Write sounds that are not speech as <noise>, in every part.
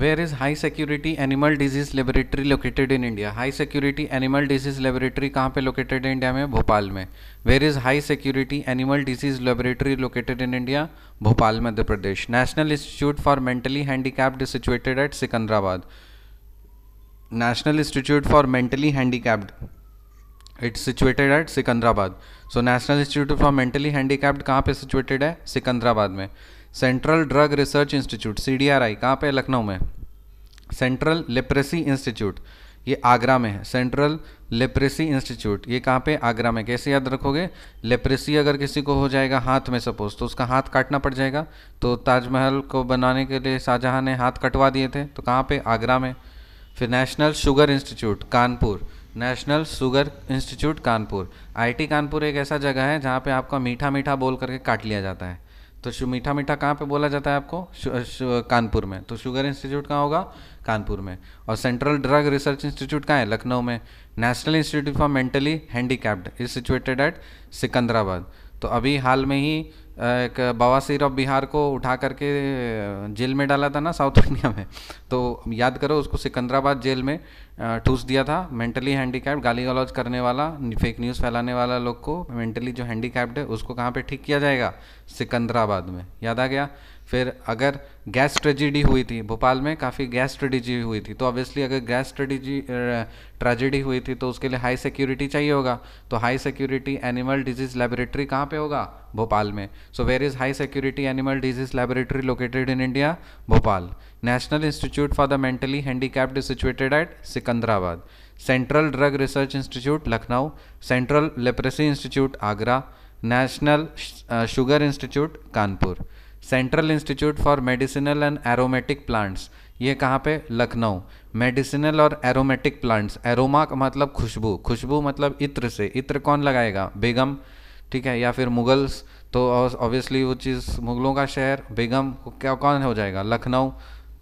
where is high security animal disease laboratory located in India? High security animal disease laboratory कहाँ पे located है India में भोपाल में where is high security animal disease laboratory located in India? Bhopal Madhya Pradesh National Institute for Mentally Handicapped is situated at Sikandrabad. National Institute for Mentally Handicapped it's situated at Secunderabad so national institute for mentally handicapped कहाँ पे situated है सिकंदराबाद में central drug research institute C D R I कहाँ पर लखनऊ में central लिप्रेसी institute ये आगरा में है सेंट्रल लिप्रेसी इंस्टीट्यूट ये कहाँ पे आगरा में कैसे याद रखोगे लिप्रेसी अगर किसी को हो जाएगा हाथ में सपोज तो उसका हाथ काटना पड़ जाएगा तो ताजमहल को बनाने के लिए शाहजहाँ ने हाथ कटवा दिए थे तो कहाँ पे आगरा में फिर national sugar institute Kanpur national sugar institute Kanpur आई कानपुर एक ऐसा जगह है जहाँ पर आपका मीठा मीठा बोल करके काट लिया जाता है तो शु मीठा मीठा कहाँ पे बोला जाता है आपको शु, शु, कानपुर में तो शुगर इंस्टीट्यूट कहाँ होगा कानपुर में और सेंट्रल ड्रग रिसर्च इंस्टीट्यूट कहाँ है लखनऊ में national institute for mentally handicapped is situated at Secunderabad तो अभी हाल में ही एक बवासीर ऑफ बिहार को उठा करके जेल में डाला था ना साउथ इंडिया में तो याद करो उसको सिकंदराबाद जेल में ठूस दिया था मेंटली हैंडीकैप्ड गाली गलौज करने वाला फेक न्यूज़ फैलाने वाला लोग को मेंटली जो हैंडीकैप्ड है उसको कहाँ पे ठीक किया जाएगा सिकंदराबाद में याद आ गया फिर अगर गैस ट्रेजिडी हुई थी भोपाल में काफ़ी गैस ट्रेडिजी हुई थी तो ऑब्वियसली अगर गैस ट्रेडिजी ट्रेजिडी हुई थी तो उसके लिए हाई सिक्योरिटी चाहिए होगा तो high security animal disease laboratory कहाँ पे होगा भोपाल में so where is high security animal disease laboratory located in India Bhopal national institute for the mentally handicapped is situated at Secunderabad central drug research institute Lucknow central leprosy institute Agra national sugar institute Kanpur central institute for medicinal and aromatic plants ये कहाँ पे Lucknow medicinal और aromatic plants aroma का मतलब खुशबू खुशबू मतलब इत्र से इत्र कौन लगाएगा बेगम ठीक है या फिर मुगल्स तो ऑब्वियसली वो चीज़ मुगलों का शहर बेगम क्या कौन हो जाएगा लखनऊ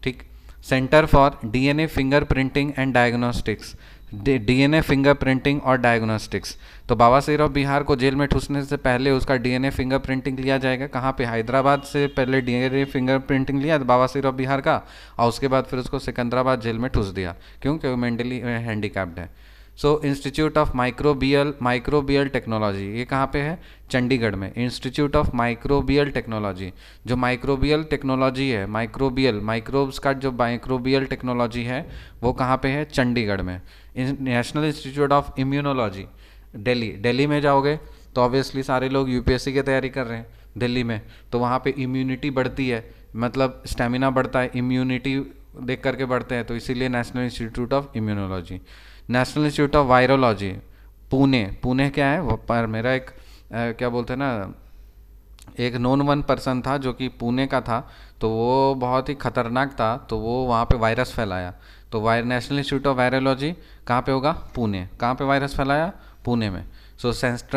ठीक centre for DNA fingerprinting and diagnostics DNA fingerprinting और डायग्नोस्टिक्स तो बाबा ऑफ़ बिहार को जेल में ठूसने से पहले उसका डीएनए फिंगरप्रिंटिंग लिया जाएगा कहाँ पे हैदराबाद से पहले डीएनए फिंगरप्रिंटिंग लिया बाबा ऑफ बिहार का और उसके बाद फिर उसको सिकंदराबाद जेल में ठूस दिया क्योंकि वो मेंटली हैंडीकैप्ड है so institute of microbial microbial technology ये कहाँ पे है चंडीगढ़ में इंस्टीट्यूट ऑफ माइक्रोबियल टेक्नोलॉजी जो माइक्रोबियल टेक्नोलॉजी है माइक्रोबियल माइक्रोब्स का जो माइक्रोबियल टेक्नोलॉजी है वो कहाँ पे है चंडीगढ़ में national institute of immunology Delhi Delhi में जाओगे तो ऑब्वियसली सारे लोग यूपीएससी की तैयारी कर रहे हैं दिल्ली में तो वहाँ पे इम्यूनिटी बढ़ती है मतलब स्टेमिना बढ़ता है इम्यूनिटी देख करके बढ़ते हैं तो इसीलिए national institute of immunology national institute of virology Pune Pune क्या है पर मेरा एक आ, क्या बोलते हैं ना एक नॉन वन पर्सन था जो कि पुणे का था तो वो बहुत ही खतरनाक था तो वो वहाँ पे वायरस फैलाया तो वायर नेशनल इंस्टीट्यूट ऑफ वायरोलॉजी कहाँ पे होगा पुणे कहाँ पे वायरस फैलाया पुणे में so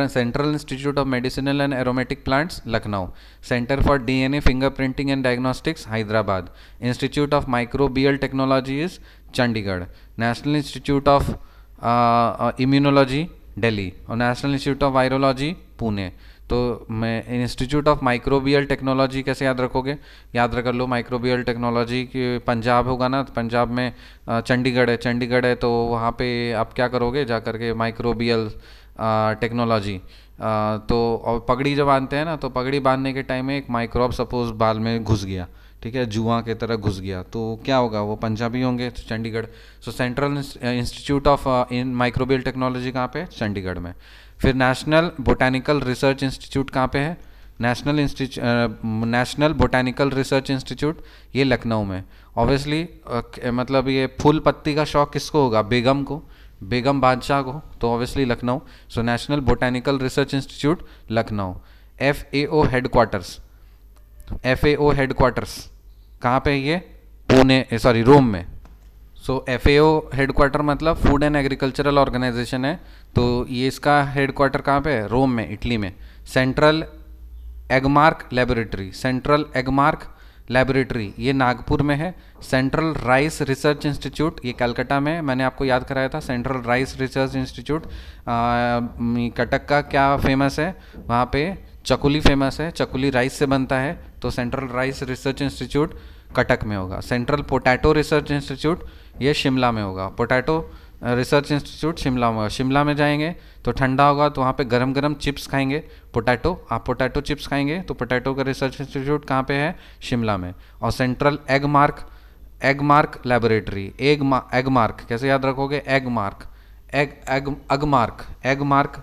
central institute of medicinal and aromatic plants Lucknow centre for D N A fingerprinting and diagnostics Hyderabad institute of microbial technology is Chandigarh national institute of immunology Delhi और national institute of virology Pune तो मैं institute of microbial technology कैसे याद रखोगे याद रख लो microbial technology के पंजाब होगा ना पंजाब में uh, चंडीगढ़ है चंडीगढ़ है तो वहाँ पे आप क्या करोगे जाकर के माइक्रोबियल टेक्नोलॉजी तो और पगड़ी जब बांधते हैं ना तो पगड़ी बांधने के टाइम में एक माइक्रोब सपोज बाल में घुस गया ठीक है जुआ के तरह घुस गया तो क्या होगा वो पंजाबी होंगे तो Chandigarh so central institute of in microbial technology कहाँ पे चंडीगढ़ में फिर नेशनल बोटैनिकल रिसर्च इंस्टीट्यूट कहाँ पे है national institute national botanical research institute ये लखनऊ में ऑब्वियसली मतलब ये फूल पत्ती का शौक किसको होगा बेगम को बेगम बादशाह को तो obviously Lucknow so national botanical research institute Lucknow F A O headquarters F A O headquarters कहाँ पे ये पुणे सॉरी रोम में so F A O headquarter मतलब फूड एंड एग्रीकल्चरल ऑर्गेनाइजेशन है तो ये इसका हेडक्वार्टर कहाँ पे है रोम में इटली में central Agmark laboratory central Agmark laboratory ये नागपुर में है सेंट्रल राइस रिसर्च इंस्टीट्यूट ये कलकत्ता में मैंने आपको याद कराया था central rice research institute Cuttack का क्या फेमस है वहाँ पे चकुली फेमस है चकुली राइस से बनता है तो central rice research institute Cuttack में होगा सेंट्रल पोटैटो रिसर्च इंस्टीट्यूट ये शिमला में होगा पोटैटो रिसर्च इंस्टीट्यूट शिमला में शिमला में जाएंगे तो ठंडा होगा तो वहाँ पे गरम गरम चिप्स खाएंगे पोटैटो आप पोटैटो चिप्स खाएंगे तो पोटैटो का रिसर्च इंस्टीट्यूट कहाँ पे है शिमला में और central ag mark ag mark laboratory ag मा, एग मार्क कैसे याद रखोगे ag mark ag ag ag mark ag mark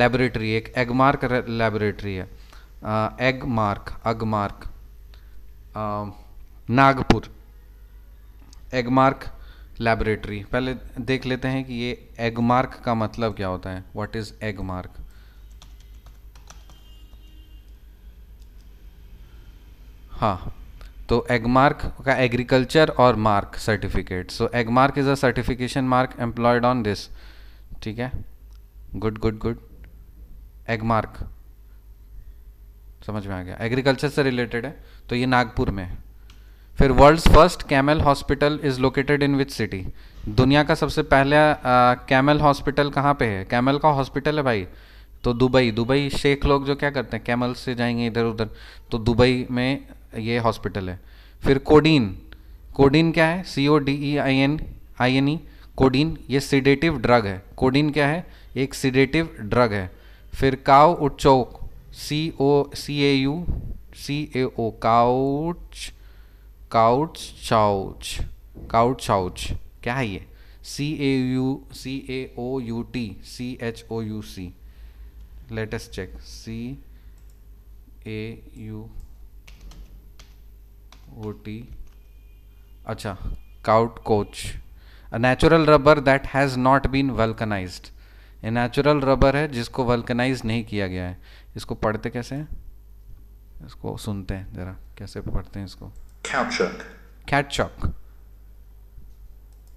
laboratory एक एग मार्क लेबोरेटरी है ag mark ag mark Nagpur ag mark laboratory पहले देख लेते हैं कि ये एग मार्क का मतलब क्या होता है व्हाट इज एग मार्क हाँ तो एगमार्क का एग्रीकल्चर और mark certificate so Agmark is a certification mark employed on this ठीक है गुड गुड गुड एगमार्क समझ में आ गया एग्रीकल्चर से रिलेटेड है तो ये नागपुर में है फिर world's first camel hospital is located in which city दुनिया का सबसे पहले कैमल हॉस्पिटल कहाँ पे है कैमल का हॉस्पिटल है भाई तो दुबई दुबई शेख लोग जो क्या करते हैं कैमल से जाएंगे इधर उधर तो दुबई में ये हॉस्पिटल है फिर कोडीन कोडीन क्या है सी O D E I N I N E codeine ये सीडेटिव ड्रग है कोडीन क्या है एक सीडेटिव ड्रग है फिर cow उचौक C O C A you see A O couch cout चाउच cout चाउच क्या है ये सी ए you see A O U T C H O you see latest check C A you O T अच्छा cout coach a natural rubber that has not been vulcanise ये natural rubber है जिसको वेल्कनाइज नहीं किया गया है इसको पढ़ते कैसे हैं इसको सुनते हैं ज़रा कैसे पढ़ते हैं इसको Kautschuk. Kautschuk.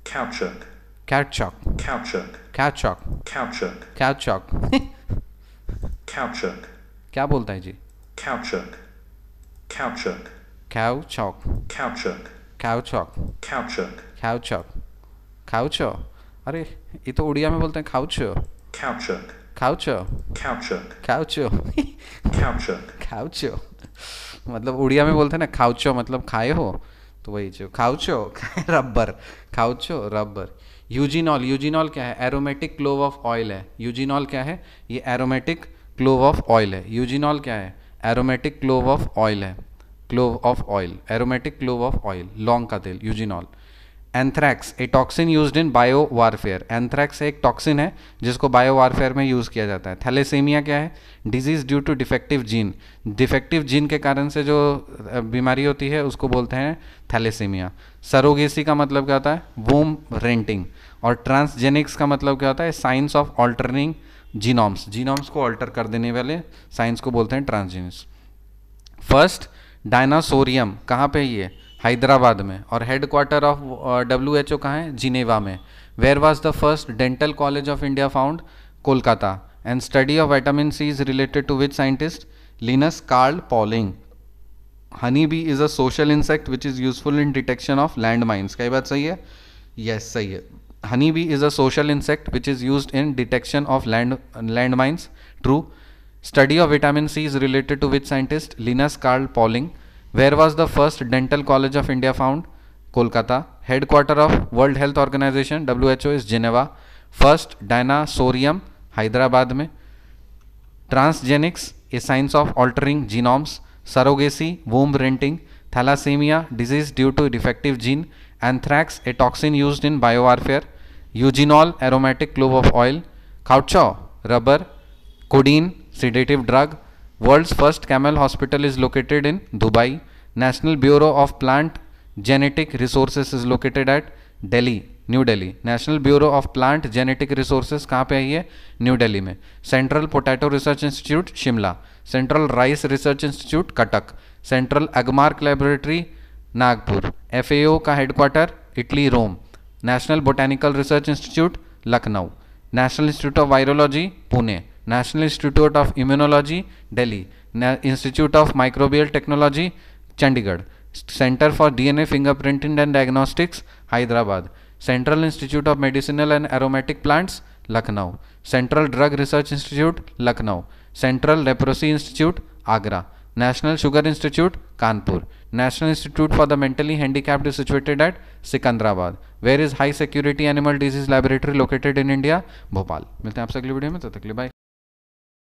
Kautschuk. Kautschuk. Kautschuk. Kautschuk. Kautschuk. Kautschuk. Kautschuk. क्या बोलता है जी Kautschuk. Kautschuk. Kautschuk. Kautschuk. Kautschuk. Kautschuk. Kautschuk. Kautcho. अरे ये तो उड़िया में बोलते हैं काउचो Kautschuk. Kautcho. Kautschuk. Kautcho. Kautcho. Kautcho. मतलब उड़िया में बोलते हैं ना खाउचो मतलब खाए हो तो वही जो caoutchouc <laughs> rubber caoutchouc rubber eugenol eugenol क्या है एरोमेटिक क्लोव ऑफ ऑयल है यूजिनॉल क्या है ये एरोमेटिक क्लोव ऑफ ऑयल है यूजिनॉल क्या है एरोमेटिक क्लोव ऑफ ऑयल है clove of oil aromatic clove of oil लॉन्ग का तेल eugenol anthrax a toxin use in bio warfare anthrax एक टॉक्सिन है जिसको बायो वारफेयर में यूज़ किया जाता है थैलेसेमिया क्या है disease due to defective gene defective gene के कारण से जो बीमारी होती है उसको बोलते हैं थैलेसेमिया सरोगेसी का मतलब क्या होता है वोम रेंटिंग और ट्रांसजेनिक्स का मतलब क्या होता है science of altering genomes genomes को ऑल्टर कर देने वाले साइंस को बोलते हैं ट्रांसजेनिक्स फर्स्ट डायनासोरियम कहाँ पे ये हैदराबाद में और headquarter of W H O कहाँ है जिनेवा में where was the first dental college of India found Kolkata and study of vitamin C is related to which scientist Linus Carl Pauling honey bee is a social insect which is useful in detection of land mines कई बात सही है yes yes, सही है honey bee is a social insect which is use in detection of land land mines true study of vitamin C is related to which scientist Linus Carl Pauling where was the first dental college of India found Kolkata headquarter of world health organisation W H O is Geneva first dinosaurium Hyderabad में transgenics a science of altering genomes surrogacy womb renting thalassemia disease due to defective gene anthrax a toxin use in biowarfare eugenol aromatic clove of oil caoutchouc rubber codeine sedative drug world's first camel hospital is located in Dubai national bureau of plant genetic resource is located at Delhi New Delhi national bureau of plant genetic resources कहाँ पे आई है New Delhi में central potato research institute Shimla central rice research institute Cuttack central Agmark laboratory Nagpur F का headquarter Italy Rome national botanical research institute Lucknow national institute of virology Pune national institute of immunology Delhi institute of microbial technology Chandigarh centre for DNA fingerprinting and diagnostics Hyderabad central institute of medicinal and aromatic plants Lucknow central drug research institute Lucknow central leprosy institute Agra national sugar institute Kanpur national institute for the mentally handicapped situated at Secunderabad where is high security animal disease laboratory located in India Bhopal मिलते हैं आपसे अगली video में तो तकली bye